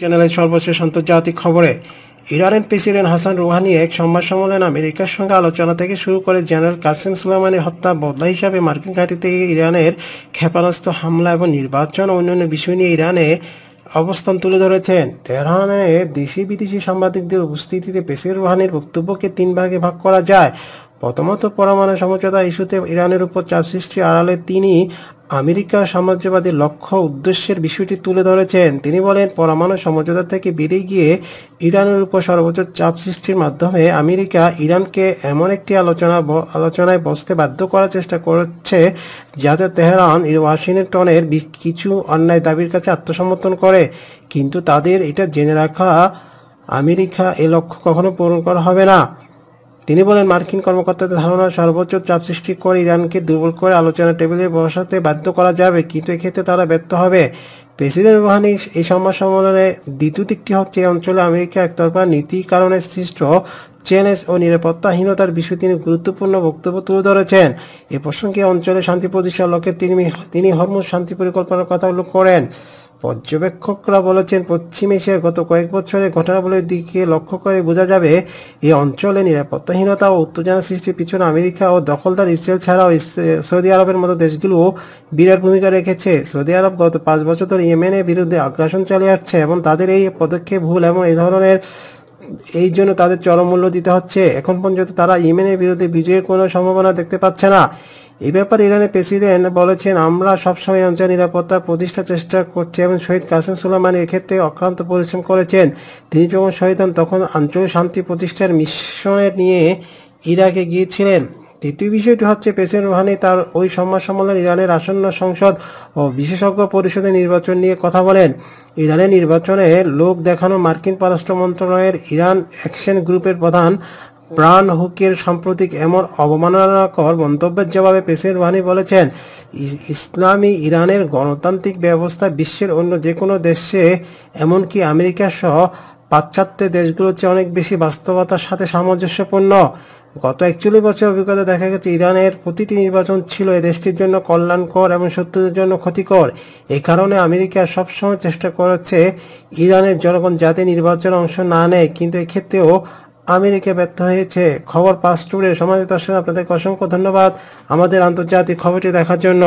চ্যানেলের সর্বশেষ আন্তর্জাতিক খবরে ইরানের প্রেসিডেন্ট হাসান রুহানি এক সংবাদ সম্মেলন আমেরিকার সঙ্গে আলোচনা থেকে শুরু করে জেনারেল কাসিম সুলেমানি হত্যা বদলা হিসাবে মার্কিন থেকে ইরানের ক্ষেপণাস্ত্র হামলা এবং নির্বাচন অন্যান্য বিষয় নিয়ে ইরানে অবস্থান তুলে ধরেছেন তেহরানের দেশি বিদেশি সাংবাদিকদের উপস্থিতিতে প্রেসিডেন্ট রুহানির বক্তব্যকে তিন ভাগে ভাগ করা যায় প্রথমত পরমাণু সমঝোতা ইস্যুতে ইরানের উপর চাপ সৃষ্টি আড়ালে তিনি আমেরিকা সাম্রাজ্যবাদী লক্ষ্য উদ্দেশ্যের বিষয়টি তুলে ধরেছেন তিনি বলেন পরমাণু সমঝোতা থেকে বেরিয়ে গিয়ে ইরানের উপর সর্বোচ্চ চাপ সৃষ্টির মাধ্যমে আমেরিকা ইরানকে এমন একটি আলোচনা আলোচনায় বসতে বাধ্য করার চেষ্টা করছে যাতে তেহরান ওয়াশিংটনের কিছু অন্যায় দাবির কাছে আত্মসমর্থন করে কিন্তু তাদের এটা জেনে রাখা আমেরিকা এ লক্ষ্য কখনো পূরণ করা হবে না তিনি বলেন মার্কিন কর্মকর্তাদের ধারণা সর্বোচ্চ চাপ সৃষ্টি করে ইরানকে দুর্বল করে আলোচনা টেবিলে বসাতে বাধ্য করা যাবে কিন্তু এক্ষেত্রে তারা ব্যর্থ হবে প্রেসিডেন্ট রোহানি এই সংবাদ সম্মেলনে দ্বিতীয় দিকটি হচ্ছে অঞ্চলে আমেরিকা একতরফা নীতি কারণে সৃষ্ট চেনেস ও নিরাপত্তাহীনতার বিষয়ে তিনি গুরুত্বপূর্ণ বক্তব্য তুলে ধরেছেন এ প্রসঙ্গে অঞ্চলে শান্তি প্রতিষ্ঠার লক্ষ্যে তিনি তিনি হরমুজ শান্তি পরিকল্পনার কথা উল্লেখ করেন পর্যবেক্ষকরা বলেছেন পশ্চিম এশিয়ার গত কয়েক বছরের ঘটনাবলীর দিকে লক্ষ্য করে বোঝা যাবে এই অঞ্চলে নিরাপত্তাহীনতা ও উত্তেজনা সৃষ্টির পিছনে আমেরিকা ও দখলদার ইসরায়েল ছাড়াও সৌদি আরবের মতো দেশগুলো বিরাট ভূমিকা রেখেছে সৌদি আরব গত পাঁচ বছর ধরে ইয়েমেনের বিরুদ্ধে আগ্রাসন চালিয়ে আসছে এবং তাদের এই পদক্ষেপ ভুল এবং এই ধরনের এই জন্য তাদের চরম মূল্য দিতে হচ্ছে এখন পর্যন্ত তারা ইয়েমেনের বিরুদ্ধে বিজয়ের কোনো সম্ভাবনা দেখতে পাচ্ছে না এ ব্যাপারে ইরানের প্রেসিডেন্ট বলেছেন আমরা সবসময় অঞ্চল নিরাপত্তা প্রতিষ্ঠার চেষ্টা করছি এবং শহীদ কাসেম সুলাইমানি এক্ষেত্রে অক্লান্ত পরিশ্রম করেছেন তিনি যখন শহীদ হন তখন আঞ্চলিক শান্তি প্রতিষ্ঠার মিশনের নিয়ে ইরাকে গিয়েছিলেন তৃতীয় বিষয়টি হচ্ছে প্রেসিডেন্ট রুহানি তার ওই সম্মান সম্মেলন ইরানের আসন্ন সংসদ ও বিশেষজ্ঞ পরিষদের নির্বাচন নিয়ে কথা বলেন ইরানের নির্বাচনে লোক দেখানো মার্কিন পররাষ্ট্র মন্ত্রণালয়ের ইরান অ্যাকশন গ্রুপের প্রধান প্রাণ হুকের সাম্প্রতিক এমন অবমাননাকর মন্তব্যের জবাবে প্রেসিডেন্ট রুহানি বলেছেন ইসলামী ইরানের গণতান্ত্রিক ব্যবস্থা বিশ্বের অন্য যে কোনো দেশে এমনকি আমেরিকা সহ পাশ্চাত্যের দেশগুলোর চেয়ে অনেক বেশি বাস্তবতার সাথে সামঞ্জস্যপূর্ণ গত একচল্লিশ বছর অভিজ্ঞতা দেখা গেছে ইরানের প্রতিটি নির্বাচন ছিল এ দেশটির জন্য কল্যাণকর এবং শত্রুদের জন্য ক্ষতিকর এ কারণে আমেরিকা সবসময় চেষ্টা করেছে ইরানের জনগণ যাতে নির্বাচনে অংশ না নেয় কিন্তু এক্ষেত্রেও আমেরিকা ব্যর্থ হয়েছে খবর পাস্টুরে টুরে সমাজ দর্শক আপনাদেরকে অসংখ্য ধন্যবাদ আমাদের আন্তর্জাতিক খবরটি দেখার জন্য